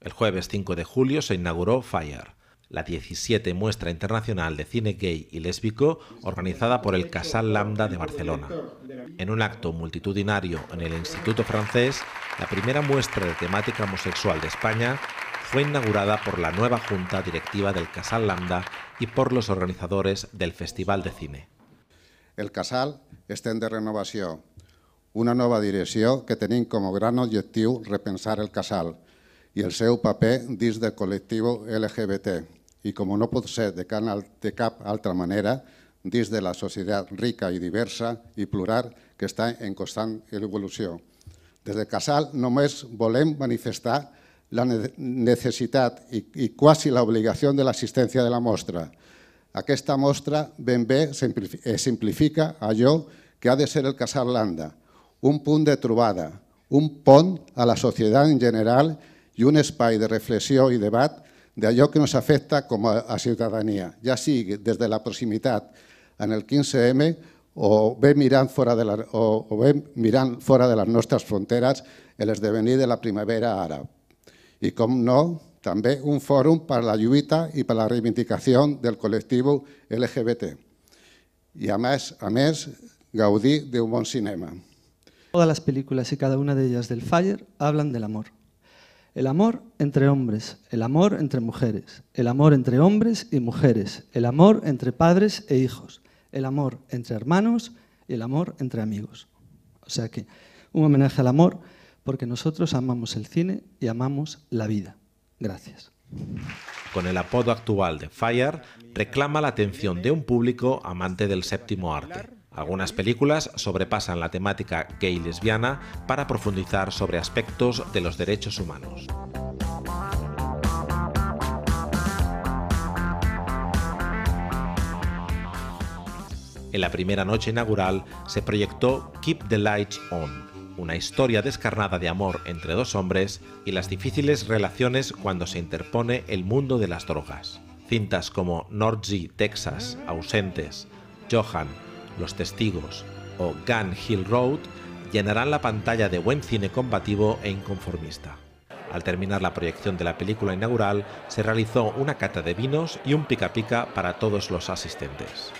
El jueves 5 de julio se inauguró Fire, la 17 muestra internacional de cine gay y lésbico organizada por el Casal Lambda de Barcelona. En un acto multitudinario en el Instituto Francés, la primera muestra de temática homosexual de España fue inaugurada por la nueva junta directiva del Casal Lambda y por los organizadores del Festival de Cine. El Casal está en de renovación, una nueva dirección que tiene como gran objetivo repensar el Casal, i el seu paper dins del col·lectiu LGBT i, com no pot ser de cap altra manera, dins de la societat rica i diversa i plural que està en constant evolució. Des de Casal només volem manifestar la necessitat i, i quasi l'obligació de l'assistència de la mostra. Aquesta mostra ben bé eh, simplifica allò que ha de ser el Casal Landa, un punt de trobada, un pont a la societat en general i un espai de reflexió i debat d'allò que ens afecta com a, ciutadania, ja sigui des de la proximitat en el 15M o bé mirant fora de, la, o, o bé mirant fora de les nostres fronteres l'esdevenir de la primavera àrab. I com no, també un fòrum per la lluita i per la reivindicació del col·lectiu LGBT. I a més, a més gaudir d'un bon cinema. Todas las películas y cada una de ellas del Fire hablan del amor. El amor entre hombres, el amor entre mujeres, el amor entre hombres y mujeres, el amor entre padres e hijos, el amor entre hermanos y el amor entre amigos. O sea que un homenaje al amor porque nosotros amamos el cine y amamos la vida. Gracias. Con el apodo actual de Fire, reclama la atención de un público amante del séptimo arte. Algunas películas sobrepasan la temática gay lesbiana para profundizar sobre aspectos de los derechos humanos. En la primera noche inaugural se proyectó Keep the Lights On, una historia descarnada de amor entre dos hombres y las difíciles relaciones cuando se interpone el mundo de las drogas. Cintas como North Texas, Ausentes, Johan, los Testigos o Gun Hill Road llenarán la pantalla de buen cine combativo e inconformista. Al terminar la proyección de la película inaugural, se realizó una cata de vinos y un pica pica para todos los asistentes.